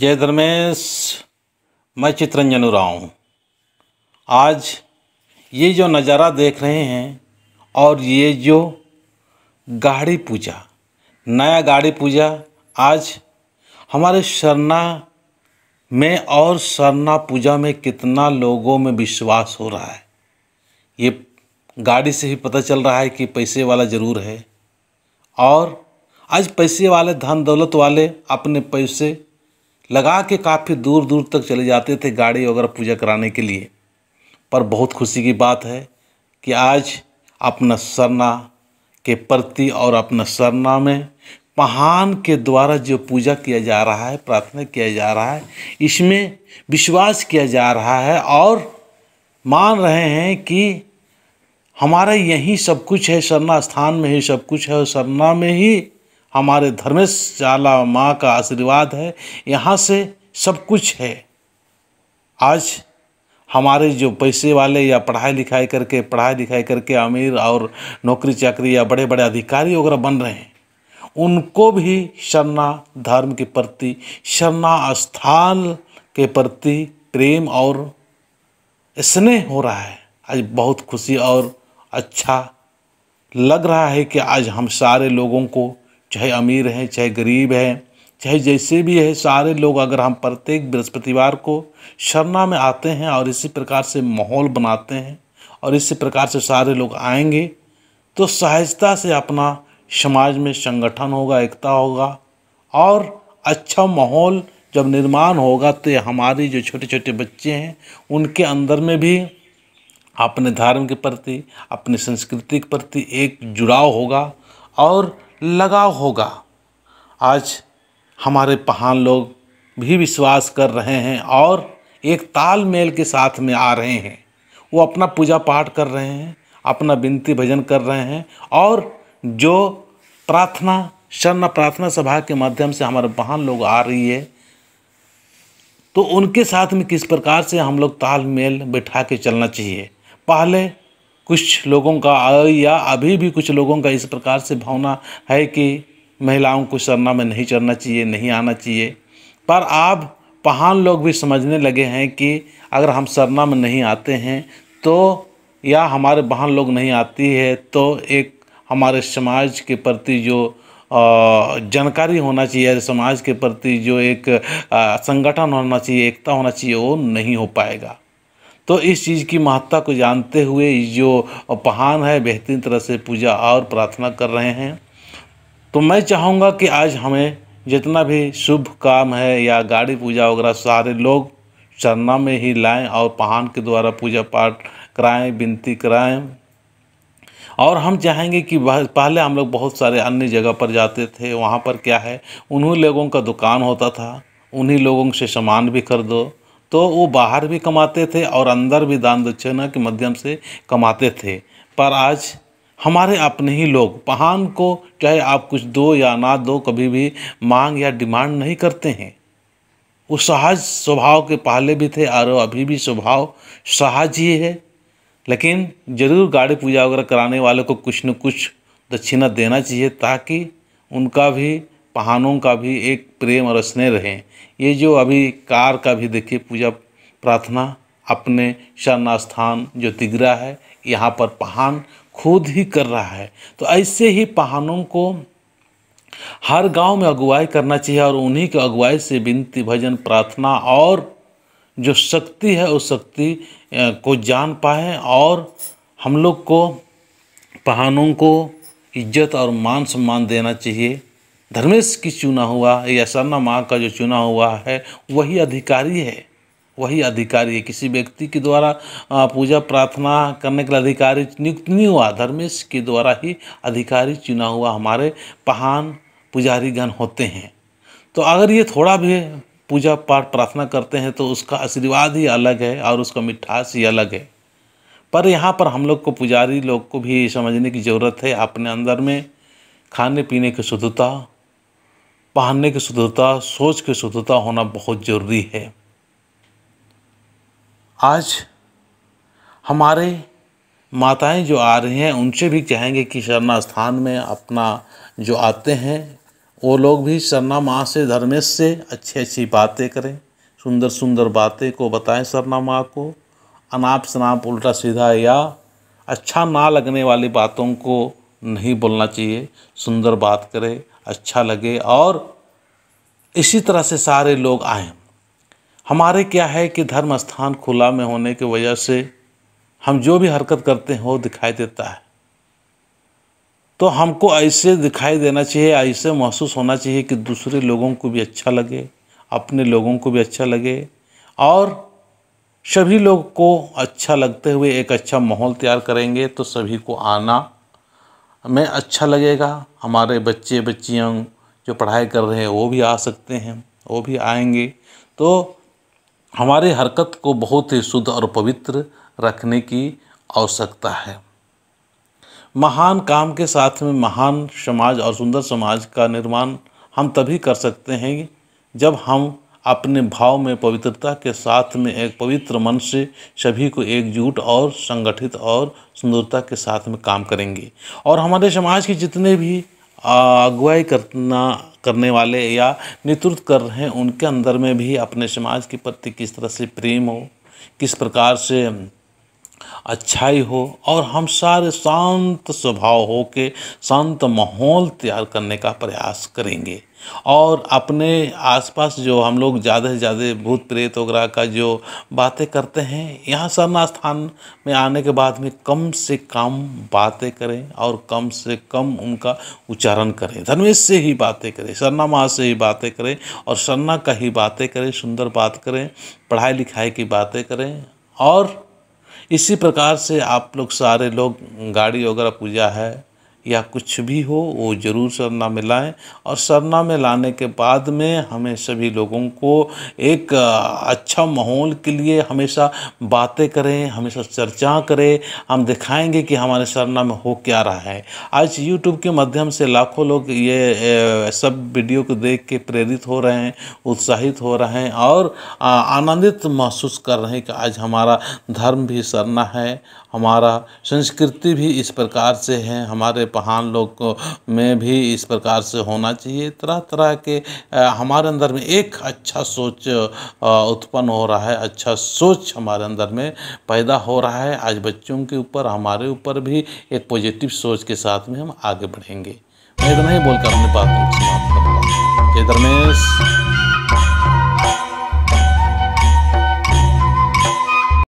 जय धर्मेश मैं चित्रंजन उराव हूँ आज ये जो नज़ारा देख रहे हैं और ये जो गाड़ी पूजा नया गाड़ी पूजा आज हमारे सरना में और सरना पूजा में कितना लोगों में विश्वास हो रहा है ये गाड़ी से ही पता चल रहा है कि पैसे वाला ज़रूर है और आज पैसे वाले धन दौलत वाले अपने पैसे लगा के काफ़ी दूर दूर तक चले जाते थे गाड़ी वगैरह पूजा कराने के लिए पर बहुत खुशी की बात है कि आज अपना सरना के प्रति और अपना सरना में महान के द्वारा जो पूजा किया जा रहा है प्रार्थना किया जा रहा है इसमें विश्वास किया जा रहा है और मान रहे हैं कि हमारा यही सब कुछ है सरना स्थान में ही सब कुछ है और सरना में ही हमारे धर्मेश चाला माँ का आशीर्वाद है यहाँ से सब कुछ है आज हमारे जो पैसे वाले या पढ़ाई लिखाई करके पढ़ाई लिखाई करके अमीर और नौकरी चाकरी या बड़े बड़े अधिकारी वगैरह बन रहे हैं उनको भी शरणा धर्म के प्रति शरणा स्थान के प्रति प्रेम और स्नेह हो रहा है आज बहुत खुशी और अच्छा लग रहा है कि आज हम सारे लोगों को चाहे अमीर हैं चाहे गरीब हैं चाहे जैसे भी है सारे लोग अगर हम प्रत्येक बृहस्पतिवार को शरणा में आते हैं और इसी प्रकार से माहौल बनाते हैं और इसी प्रकार से सारे लोग आएंगे तो सहजता से अपना समाज में संगठन होगा एकता होगा और अच्छा माहौल जब निर्माण होगा तो हमारे जो छोटे छोटे बच्चे हैं उनके अंदर में भी अपने धर्म के प्रति अपनी संस्कृति के प्रति एक जुड़ाव होगा और लगाव होगा आज हमारे पहान लोग भी विश्वास कर रहे हैं और एक तालमेल के साथ में आ रहे हैं वो अपना पूजा पाठ कर रहे हैं अपना विनती भजन कर रहे हैं और जो प्रार्थना शरण प्रार्थना सभा के माध्यम से हमारे महान लोग आ रही है तो उनके साथ में किस प्रकार से हम लोग तालमेल बैठा के चलना चाहिए पहले कुछ लोगों का या अभी भी कुछ लोगों का इस प्रकार से भावना है कि महिलाओं को सरना में नहीं चढ़ना चाहिए नहीं आना चाहिए पर आप पहान लोग भी समझने लगे हैं कि अगर हम सरना में नहीं आते हैं तो या हमारे बहन लोग नहीं आती है तो एक हमारे समाज के प्रति जो जानकारी होना चाहिए समाज के प्रति जो एक संगठन होना चाहिए एकता होना चाहिए वो नहीं हो पाएगा तो इस चीज़ की महत्ता को जानते हुए जो पहान है बेहतरीन तरह से पूजा और प्रार्थना कर रहे हैं तो मैं चाहूँगा कि आज हमें जितना भी शुभ काम है या गाड़ी पूजा वगैरह सारे लोग चरना में ही लाएं और पहान के द्वारा पूजा पाठ कराएं विनती कराएं और हम चाहेंगे कि पहले हम लोग बहुत सारे अन्य जगह पर जाते थे वहाँ पर क्या है उन्हीं लोगों का दुकान होता था उन्हीं लोगों से सामान भी खरीदो तो वो बाहर भी कमाते थे और अंदर भी दान दक्षिणा के माध्यम से कमाते थे पर आज हमारे अपने ही लोग पहान को चाहे आप कुछ दो या ना दो कभी भी मांग या डिमांड नहीं करते हैं वो सहज स्वभाव के पहले भी थे और अभी भी स्वभाव सहज ही है लेकिन ज़रूर गाड़ी पूजा वगैरह कराने वाले को कुछ न कुछ दक्षिणा देना चाहिए ताकि उनका भी पहानों का भी एक प्रेम और स्नेह रहे ये जो अभी कार का भी देखिए पूजा प्रार्थना अपने शरण स्थान जो तिगरा है यहाँ पर पहान खुद ही कर रहा है तो ऐसे ही पहानों को हर गांव में अगुवाई करना चाहिए और उन्हीं के अगुवाई से विनती भजन प्रार्थना और जो शक्ति है उस शक्ति को जान पाए और हम लोग को पहानों को इज्जत और मान सम्मान देना चाहिए धर्मेश की चुना हुआ है या सरना माँ का जो चुना हुआ है वही अधिकारी है वही अधिकारी है किसी व्यक्ति के द्वारा पूजा प्रार्थना करने के लिए अधिकारी नियुक्त नहीं हुआ धर्मेश के द्वारा ही अधिकारी चुना हुआ हमारे पहान पुजारीगण होते हैं तो अगर ये थोड़ा भी पूजा पाठ प्रार्थना करते हैं तो उसका आशीर्वाद ही अलग है और उसका मिठास ही अलग है पर यहाँ पर हम लोग को पुजारी लोग को भी समझने की ज़रूरत है अपने अंदर में खाने पीने की शुद्धता पहनने की शुद्धता सोच की शुद्धता होना बहुत ज़रूरी है आज हमारे माताएं जो आ रही हैं उनसे भी चाहेंगे कि शरणा स्थान में अपना जो आते हैं वो लोग भी शरणा माँ से धर्मेश से अच्छी अच्छी बातें करें सुंदर सुंदर बातें को बताएं शरणा माँ को अनाप शनाप उल्टा सीधा या अच्छा ना लगने वाली बातों को नहीं बोलना चाहिए सुंदर बात करें अच्छा लगे और इसी तरह से सारे लोग आए हमारे क्या है कि धर्म स्थान खुला में होने की वजह से हम जो भी हरकत करते हैं वो दिखाई देता है तो हमको ऐसे दिखाई देना चाहिए ऐसे महसूस होना चाहिए कि दूसरे लोगों को भी अच्छा लगे अपने लोगों को भी अच्छा लगे और सभी लोग को अच्छा लगते हुए एक अच्छा माहौल तैयार करेंगे तो सभी को आना हमें अच्छा लगेगा हमारे बच्चे बच्चियों जो पढ़ाई कर रहे हैं वो भी आ सकते हैं वो भी आएंगे तो हमारे हरकत को बहुत ही शुद्ध और पवित्र रखने की आवश्यकता है महान काम के साथ में महान समाज और सुंदर समाज का निर्माण हम तभी कर सकते हैं जब हम अपने भाव में पवित्रता के साथ में एक पवित्र मन से सभी को एकजुट और संगठित और सुंदरता के साथ में काम करेंगे और हमारे समाज के जितने भी अगुवाई करना करने वाले या नेतृत्व कर रहे हैं उनके अंदर में भी अपने समाज के प्रति किस तरह से प्रेम हो किस प्रकार से अच्छाई हो और हम सारे शांत स्वभाव हो के शांत माहौल तैयार करने का प्रयास करेंगे और अपने आसपास जो हम लोग ज़्यादा से ज़्यादा भूत प्रेत वगैरह का जो बातें करते हैं यहाँ सरना स्थान में आने के बाद में कम से कम बातें करें और कम से कम उनका उच्चारण करें धनवेश से ही बातें करें सरना माँ से ही बातें करें और सरना का ही बातें करें सुंदर बात करें पढ़ाई लिखाई की बातें करें और इसी प्रकार से आप लोग सारे लोग गाड़ी वगैरह पूजा है या कुछ भी हो वो ज़रूर सरना में लाएँ और सरना में लाने के बाद में हमें सभी लोगों को एक अच्छा माहौल के लिए हमेशा बातें करें हमेशा चर्चा करें हम दिखाएंगे कि हमारे सरना में हो क्या रहा है आज यूट्यूब के माध्यम से लाखों लोग ये सब वीडियो को देख के प्रेरित हो रहे हैं उत्साहित हो रहे हैं और आनंदित महसूस कर रहे हैं कि आज हमारा धर्म भी सरना है हमारा संस्कृति भी इस प्रकार से है हमारे पहान लोग में भी इस प्रकार से होना चाहिए तरह तरह के हमारे अंदर में एक अच्छा सोच उत्पन्न हो रहा है अच्छा सोच हमारे अंदर में पैदा हो रहा है आज बच्चों के ऊपर हमारे ऊपर भी एक पॉजिटिव सोच के साथ में हम आगे बढ़ेंगे मैं इतना ही बोलकर अपनी बात समाप्त हूँ जय धर्मेश